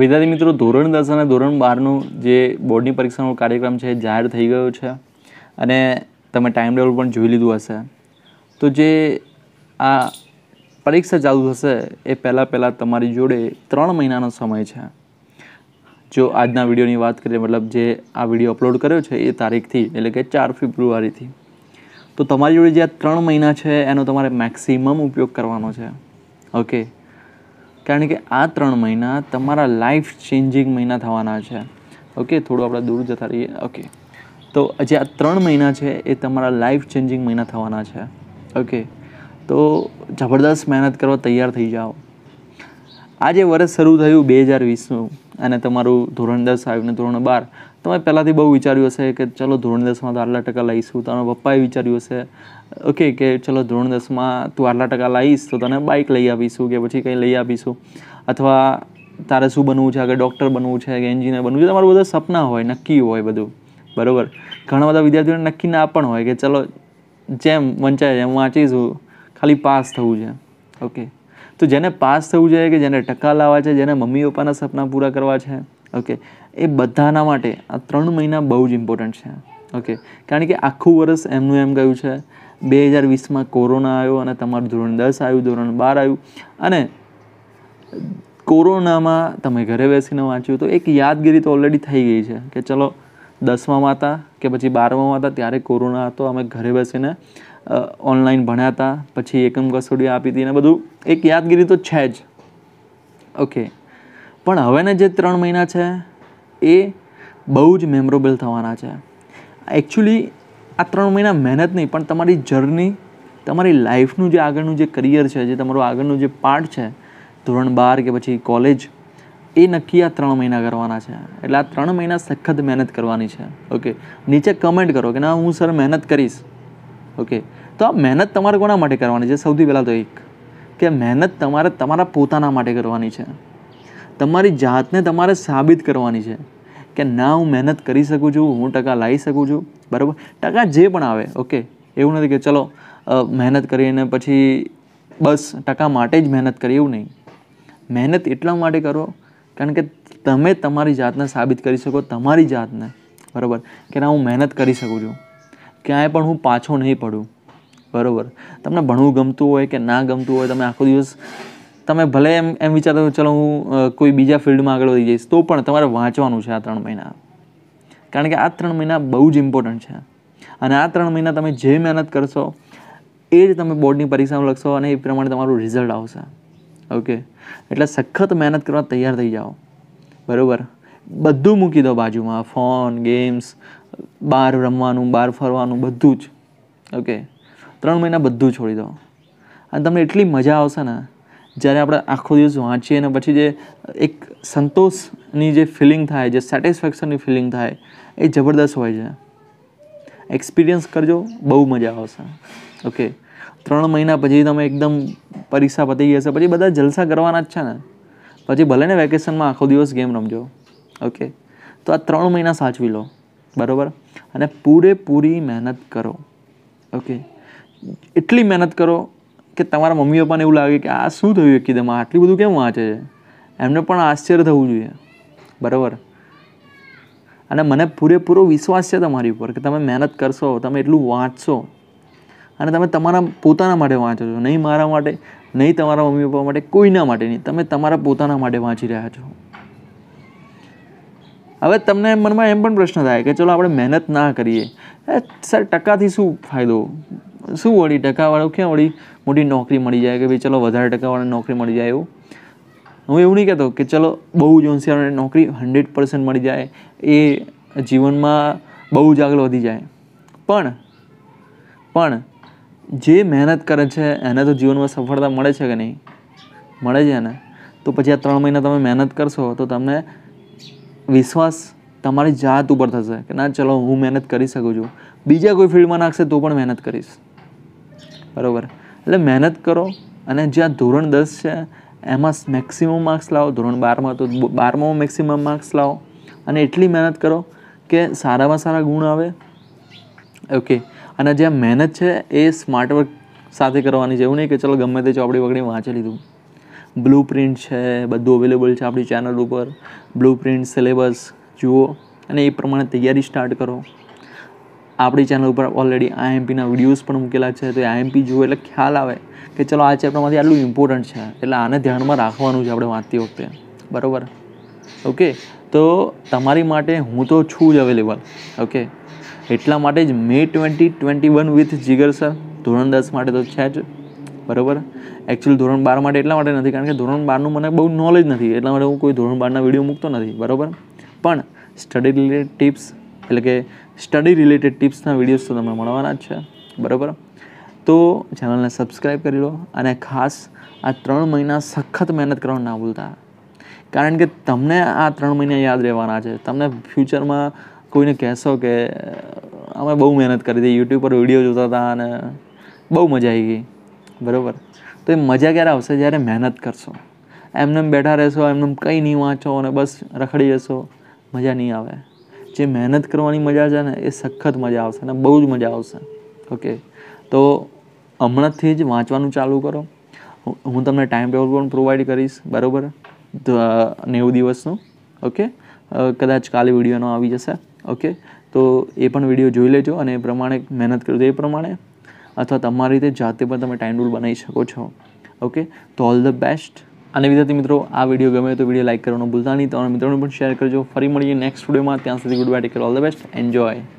વિદ્યાર્થી મિત્રો ધોરણ દસ અને ધોરણ બારનું જે બોર્ડની પરીક્ષાનો કાર્યક્રમ છે જાહેર થઈ ગયો છે અને તમે ટાઈમ ટેબલ પણ જોઈ લીધું હશે તો જે આ પરીક્ષા ચાલુ થશે એ પહેલાં પહેલાં તમારી જોડે ત્રણ મહિનાનો સમય છે જો આજના વિડીયોની વાત કરીએ મતલબ જે આ વિડીયો અપલોડ કર્યો છે એ તારીખથી એટલે કે ચાર ફેબ્રુઆરીથી તો તમારી જોડે જે આ ત્રણ મહિના છે એનો તમારે મેક્સિમમ ઉપયોગ કરવાનો છે ઓકે કારણ કે આ ત્રણ મહિના તમારા લાઈફ ચેન્જિંગ મહિના થવાના છે ઓકે થોડું આપણે દૂર જતા રહીએ ઓકે તો જે આ ત્રણ મહિના છે એ તમારા લાઈફ ચેન્જિંગ મહિના થવાના છે ઓકે તો જબરદસ્ત મહેનત કરવા તૈયાર થઈ જાઓ આજે વર્ષ શરૂ થયું બે હજાર વીસનું અને તમારું ધોરણ દસ આવ્યું ને ધોરણ બાર તમારે પહેલાંથી બહુ વિચાર્યું હશે કે ચલો ધોરણ દસમાં તો આટલા ટકા લઈશું તારા પપ્પાએ વિચાર્યું હશે ઓકે કે ચલો ધોરણ દસમાં તું આટલા ટકા લાવીશ તો તને બાઇક લઈ આપીશું કે પછી કંઈ લઈ આપીશું અથવા તારે શું બનવું છે આગળ ડૉક્ટર બનવું છે કે એન્જિનિયર બનવું છે તમારું બધા સપના હોય નક્કી હોય બધું બરાબર ઘણા બધા વિદ્યાર્થીઓને નક્કી ના પણ હોય કે ચલો જેમ વંચાય છે હું વાંચીશ ખાલી પાસ થવું છે ઓકે તો જેને પાસ થવું છે કે જેને ટકા લાવવા છે જેને મમ્મી પપ્પાના સપના પૂરા કરવા છે ઓકે એ બધાના માટે આ ત્રણ મહિના બહુ જ ઇમ્પોર્ટન્ટ છે ઓકે કારણ કે આખું વર્ષ એમનું એમ ગયું છે બે હજાર વીસમાં કોરોના આવ્યો અને તમારું ધોરણ દસ આવ્યું ધોરણ બાર આવ્યું અને કોરોનામાં તમે ઘરે બેસીને વાંચ્યું તો એક યાદગીરી તો ઓલરેડી થઈ ગઈ છે કે ચલો દસમામાં હતા કે પછી બારમામાં હતા ત્યારે કોરોના હતો અમે ઘરે બેસીને ઓનલાઈન ભણ્યા હતા પછી એકમ કસોડી આપી હતી અને બધું એક યાદગીરી તો છે જ ઓકે પણ હવેના જે ત્રણ મહિના છે એ બહુ જ મેમોરેબલ થવાના છે એકચ્યુઅલી આ ત્રણ મહિના મહેનત નહીં પણ તમારી જર્ની તમારી લાઈફનું જે આગળનું જે કરિયર છે જે તમારું આગળનું જે પાર્ટ છે ધોરણ બાર કે પછી કોલેજ એ નક્કી આ ત્રણ મહિના કરવાના છે એટલે આ ત્રણ મહિના સખત મહેનત કરવાની છે ઓકે નીચે કમેન્ટ કરો કે ના હું સર મહેનત કરીશ ઓકે તો આ મહેનત તમારે કોના માટે કરવાની છે સૌથી પહેલાં તો એક કે મહેનત તમારે તમારા પોતાના માટે કરવાની છે તમારી જાતને તમારે સાબિત કરવાની છે કે ના હું મહેનત કરી શકું છું હું ટકા લાવી શકું છું બરાબર ટકા જે પણ આવે ઓકે એવું નથી કે ચલો મહેનત કરીને પછી બસ ટકા માટે જ મહેનત કરી એવું નહીં મહેનત એટલા માટે કરો કારણ કે તમે તમારી જાતને સાબિત કરી શકો તમારી જાતને બરાબર કે ના હું મહેનત કરી શકું છું ક્યાંય પણ હું પાછો નહીં પડું બરાબર તમને ભણવું ગમતું હોય કે ના ગમતું હોય તમે આખો દિવસ તમે ભલે એમ એમ વિચારો ચલો હું કોઈ બીજા ફિલ્ડમાં આગળ વધી જઈશ તો પણ તમારે વાંચવાનું છે આ ત્રણ મહિના કારણ કે આ ત્રણ મહિના બહુ જ ઇમ્પોર્ટન્ટ છે અને આ ત્રણ મહિના તમે જે મહેનત કરશો એ જ તમે બોર્ડની પરીક્ષામાં લખશો અને એ પ્રમાણે તમારું રિઝલ્ટ આવશે ઓકે એટલે સખત મહેનત કરવા તૈયાર થઈ જાઓ બરાબર બધું મૂકી દો બાજુમાં ફોન ગેમ્સ બહાર રમવાનું બહાર ફરવાનું બધું જ ઓકે ત્રણ મહિના બધું છોડી દો અને તમને એટલી મજા આવશે ને જ્યારે આપણે આખો દિવસ વાંચીએ અને પછી જે એક સંતોષની જે ફિલિંગ થાય જે સેટિસ્ફેક્શનની ફિલિંગ થાય એ જબરદસ્ત હોય છે એક્સપિરિયન્સ કરજો બહુ મજા આવશે ઓકે ત્રણ મહિના પછી તમે એકદમ પરીક્ષા પતી ગઈ હશે પછી બધા જલસા કરવાના જ છે ને પછી ભલે ને વેકેશનમાં આખો દિવસ ગેમ રમજો ઓકે તો આ ત્રણ મહિના સાચવી લો બરાબર અને પૂરેપૂરી મહેનત કરો ઓકે એટલી મહેનત કરો કે તમારા મમ્મી પપ્પાને એવું લાગે કે આ શું થયું એકદમ આટલું બધું કેમ વાંચે છે એમને પણ આશ્ચર્ય થવું જોઈએ બરાબર અને મને પૂરેપૂરો વિશ્વાસ છે તમારી ઉપર કે તમે મહેનત કરશો તમે એટલું વાંચશો અને તમે તમારા પોતાના માટે વાંચો છો નહીં મારા માટે નહીં તમારા મમ્મી પપ્પા માટે કોઈના માટે નહીં તમે તમારા પોતાના માટે વાંચી રહ્યા છો હવે તમને મનમાં એમ પણ પ્રશ્ન થાય કે ચલો આપણે મહેનત ના કરીએ સર ટકાથી શું ફાયદો શું વળી ટકાવાળું ક્યાં વળી મોટી નોકરી મળી જાય કે ભાઈ ચલો વધારે ટકાવાળાને નોકરી મળી જાય એવું હું એવું નહીં કહેતો કે ચલો બહુ જ હોશિયારોને નોકરી હંડ્રેડ પર્સન્ટ મળી જાય એ જીવનમાં બહુ જ આગળ વધી જાય પણ પણ જે મહેનત કરે છે એને તો જીવનમાં સફળતા મળે છે કે નહીં મળે છે એને તો પછી આ ત્રણ મહિના તમે મહેનત કરશો તો તમને વિશ્વાસ તમારી જાત ઉપર થશે કે ના ચલો હું મહેનત કરી શકું છું બીજા કોઈ ફિલ્ડમાં નાખશે તો પણ મહેનત કરીશ બરાબર એટલે મહેનત કરો અને જ્યાં ધોરણ દસ છે એમાં મેક્સિમમ માર્ક્સ લાવો ધોરણ બારમાં તો બારમાં મેક્સિમમ માર્ક્સ લાવો અને એટલી મહેનત કરો કે સારામાં સારા ગુણ આવે ઓકે અને જ્યાં મહેનત છે એ સ્માર્ટ વર્ક સાથે કરવાની છે એવું નહીં કે ચલો ગમે તે ચોપડી વગડી વાંચી લીધું બ્લુ પ્રિન્ટ છે બધું અવેલેબલ છે આપણી ચેનલ ઉપર બ્લુ પ્રિન્ટ સિલેબસ જુઓ અને એ પ્રમાણે તૈયારી સ્ટાર્ટ કરો આપણી ચેનલ ઉપર ઓલરેડી આઈએમપીના વિડીયોઝ પણ મૂકેલા છે તો આઈએમપી જુઓ એટલે ખ્યાલ આવે કે ચલો આ ચેપ્ટરમાંથી આટલું ઇમ્પોર્ટન્ટ છે એટલે આને ધ્યાનમાં રાખવાનું છે આપણે વાંચતી વખતે બરાબર ઓકે તો તમારી માટે હું તો છું જ અવેલેબલ ઓકે એટલા માટે જ May twenty twenty one with Jigar sir ધોરણ દસ માટે તો છે જ બરાબર એકચ્યુઅલ ધોરણ બાર માટે એટલા માટે નથી કારણ કે ધોરણ બારનું મને બહુ નોલેજ નથી એટલા માટે હું કોઈ ધોરણ બારના વિડીયો મૂકતો નથી બરાબર પણ સ્ટડી રિલેટેડ ટિપ્સ એટલે કે સ્ટડી રિલેટેડ ટિપ્સના વિડીયોઝ તો તમને મળવાના જ છે બરાબર તો ચેનલને સબસ્ક્રાઈબ કરી લો અને ખાસ આ ત્રણ મહિના સખત મહેનત કરવાનું ના ભૂલતા કારણ કે તમને આ ત્રણ મહિના યાદ રહેવાના છે તમને ફ્યુચરમાં કોઈને કહેશો કે અમે બહુ મહેનત કરી હતી યુટ્યુબ પર વિડીયો જોતા હતા અને બહુ મજા આવી ગઈ બરાબર તો એ મજા ક્યારે આવશે જ્યારે મહેનત કરશો એમને બેઠા રહેશો એમને કંઈ નહીં વાંચો અને બસ રખડી જશો મજા નહીં આવે જે મહેનત કરવાની મજા છે ને એ સખત મજા આવશે અને બહુ જ મજા આવશે ઓકે તો હમણાંથી જ વાંચવાનું ચાલુ કરો હું તમને ટાઈમ ટેબલ પણ પ્રોવાઈડ કરીશ બરાબર નેવું દિવસનું ઓકે કદાચ કાલે વિડીયોનો આવી જશે ઓકે તો એ પણ વિડીયો જોઈ લેજો અને એ પ્રમાણે મહેનત કરજો એ પ્રમાણે અથવા તમારી રીતે જાતે પણ તમે ટાઈમ ટેબલ બનાવી શકો છો ઓકે તો ઓલ ધ બેસ્ટ અને વિદ્યાર્થી મિત્રો આ વિડીયો ગમે તો વિડીયો લાઇક કરવાનું ભૂલતા નહીં તમારા મિત્રોને પણ શેર કરજો ફરી મળીએ નેક્સ્ટ વિડીયોમાં ત્યાં સુધી goodbye take all the best enjoy